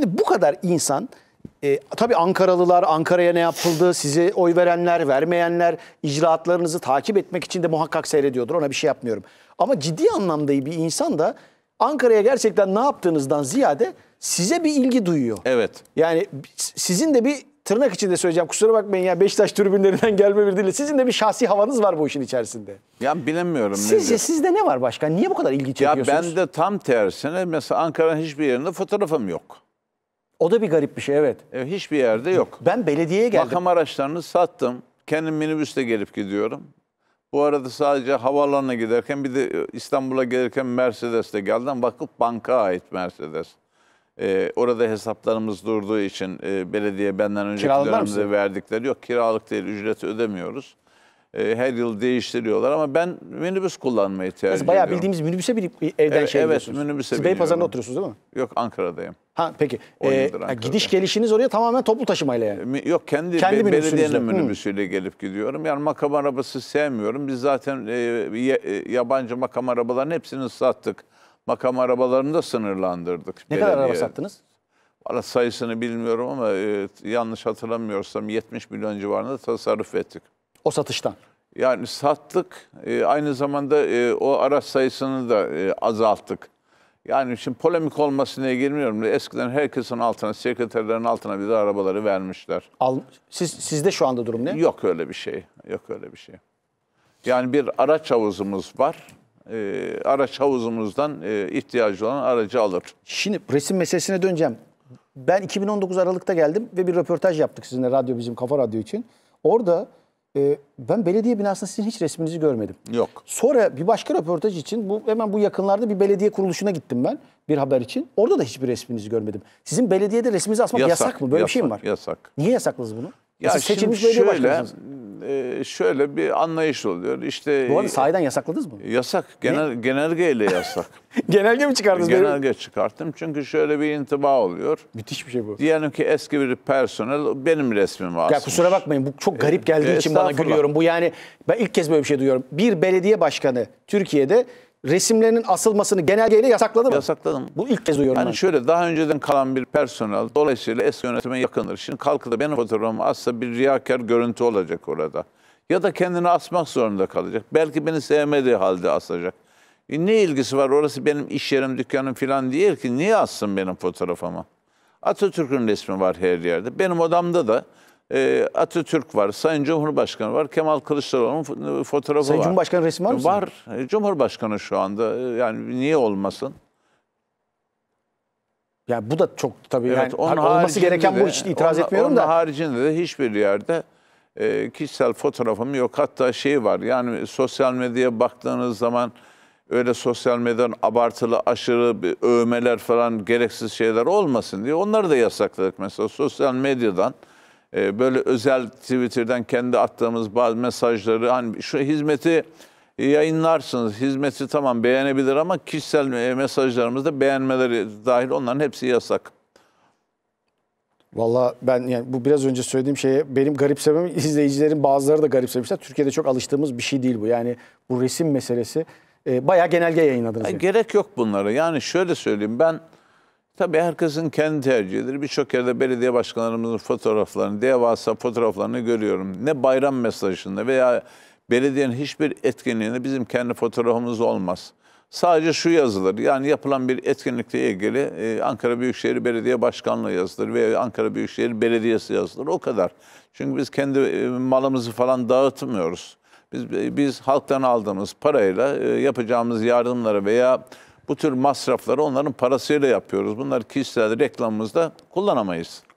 Şimdi bu kadar insan e, tabii Ankaralılar, Ankara'ya ne yapıldı, size oy verenler, vermeyenler, icraatlarınızı takip etmek için de muhakkak seyrediyordur. Ona bir şey yapmıyorum. Ama ciddi anlamda bir insan da Ankara'ya gerçekten ne yaptığınızdan ziyade size bir ilgi duyuyor. Evet. Yani sizin de bir tırnak içinde söyleyeceğim kusura bakmayın ya Beşiktaş tribünlerinden gelme bir dille sizin de bir şahsi havanız var bu işin içerisinde. Ya bilemiyorum. Sizce nedir? sizde ne var başkan? Niye bu kadar ilgi çekiyorsunuz? Ya ben de tam tersine mesela Ankara'nın hiçbir yerinde fotoğrafım yok. O da bir garip bir şey evet. E, hiçbir yerde yok. Ben belediyeye geldim. Bakım araçlarını sattım. Kendim minibüsle gelip gidiyorum. Bu arada sadece havaalanına giderken bir de e, İstanbul'a gelirken Mercedes'te geldim. Vakıf Bank'a ait Mercedes. Ee, orada hesaplarımız durduğu için e, belediye benden önceki Kiralıklar dönemde mısın? verdikleri yok. Kiralık değil, ücreti ödemiyoruz. E, her yıl değiştiriyorlar ama ben minibüs kullanmayı tercih ediyorum. Bayağı bildiğimiz minibüse bir evden evet, şey Evet minibüse Siz Beypazarı'nda oturuyorsunuz değil mi? Yok Ankara'dayım. Ha peki. Ee, gidiş gelişiniz oraya tamamen toplu taşımayla yani. Yok kendi, kendi be, belediyenin minibüsüyle hmm. gelip gidiyorum. Yani makam arabası sevmiyorum. Biz zaten e, e yabancı makam arabaların hepsini sattık. Makam arabalarını da sınırlandırdık. Ne belediye. kadar araba sattınız? Valla sayısını bilmiyorum ama e, yanlış hatırlamıyorsam 70 milyon civarında tasarruf ettik. O satıştan? Yani sattık, e, aynı zamanda e, o araç sayısını da e, azalttık. Yani şimdi polemik olmasına girmiyorum. Eskiden herkesin altına, sekreterlerin altına bir de arabaları vermişler. Al, siz, sizde şu anda durum ne? Yok öyle bir şey. Yok öyle bir şey. Yani bir araç havuzumuz var. Ee, araç havuzumuzdan e, ihtiyacı olan aracı alır. Şimdi resim meselesine döneceğim. Ben 2019 Aralık'ta geldim ve bir röportaj yaptık sizinle radyo bizim Kafa Radyo için. Orada e, ben belediye binasında sizin hiç resminizi görmedim. Yok. Sonra bir başka röportaj için bu hemen bu yakınlarda bir belediye kuruluşuna gittim ben bir haber için. Orada da hiçbir resminizi görmedim. Sizin belediyede resminizi asmak yasak, yasak mı? Böyle yasak, bir şey mi var? Yasak. Niye yasakladınız bunu? Ya Siz seçilmiş belediye şöyle, e, şöyle bir anlayış oluyor. İşte Bu arada sahiden yasakladınız mı? Yasak. Genel, genelgeyle yasak. genelge mi çıkardınız? Genelge benim? çıkarttım. Çünkü şöyle bir intiba oluyor. Müthiş bir şey bu. Diyelim ki eski bir personel benim resmim asmış. Ya kusura bakmayın bu çok garip e, geldiği e, için bana gülüyorum. Bu yani ben ilk kez böyle bir şey duyuyorum. Bir belediye başkanı Türkiye'de resimlerinin asılmasını genelgeyle yasakladı mı? Yasakladım. Bu ilk kez duyuyorum yani ben. şöyle daha önceden kalan bir personel dolayısıyla eski yönetime yakındır. Şimdi kalkıda benim fotoğrafımı asla bir riyakar görüntü olacak orada. Ya da kendini asmak zorunda kalacak. Belki beni sevmediği halde asacak. E ne ilgisi var orası benim iş yerim, dükkanım falan değil ki. Niye assın benim fotoğrafımı? Atatürk'ün resmi var her yerde. Benim odamda da e, Atatürk var, Sayın Cumhurbaşkanı var, Kemal Kılıçdaroğlu'nun e, fotoğrafı Sayın var. Sayın Cumhurbaşkanı resmi var mı? Var. E, Cumhurbaşkanı şu anda. E, yani niye olmasın? Yani bu da çok tabii evet, yani, onun olması gereken de, bu hiç itiraz onun, etmiyorum onun da. Onun haricinde de hiçbir yerde e, kişisel fotoğrafım yok. Hatta şey var yani sosyal medyaya baktığınız zaman öyle sosyal medyadan abartılı aşırı bir övmeler falan gereksiz şeyler olmasın diye onları da yasakladık mesela sosyal medyadan ee, böyle özel Twitter'dan kendi attığımız bazı mesajları hani şu hizmeti yayınlarsınız. Hizmeti tamam beğenebilir ama kişisel e, mesajlarımızda beğenmeleri dahil onların hepsi yasak. Valla ben yani bu biraz önce söylediğim şeye benim garipsemem izleyicilerin bazıları da garipsemişler. Türkiye'de çok alıştığımız bir şey değil bu. Yani bu resim meselesi e, bayağı genelge yayınladınız. Yani. Gerek yok bunlara. Yani şöyle söyleyeyim ben Tabii herkesin kendi tercihidir. Birçok yerde belediye başkanlarımızın fotoğraflarını, devasa fotoğraflarını görüyorum. Ne bayram mesajında veya belediyenin hiçbir etkinliğinde bizim kendi fotoğrafımız olmaz. Sadece şu yazılır. Yani yapılan bir etkinlikle ilgili e, Ankara Büyükşehir Belediye Başkanlığı yazılır veya Ankara Büyükşehir Belediyesi yazılır. O kadar. Çünkü biz kendi e, malımızı falan dağıtmıyoruz. Biz, e, biz halktan aldığımız parayla e, yapacağımız yardımları veya bu tür masrafları onların parasıyla yapıyoruz. Bunları kişisel reklamımızda kullanamayız.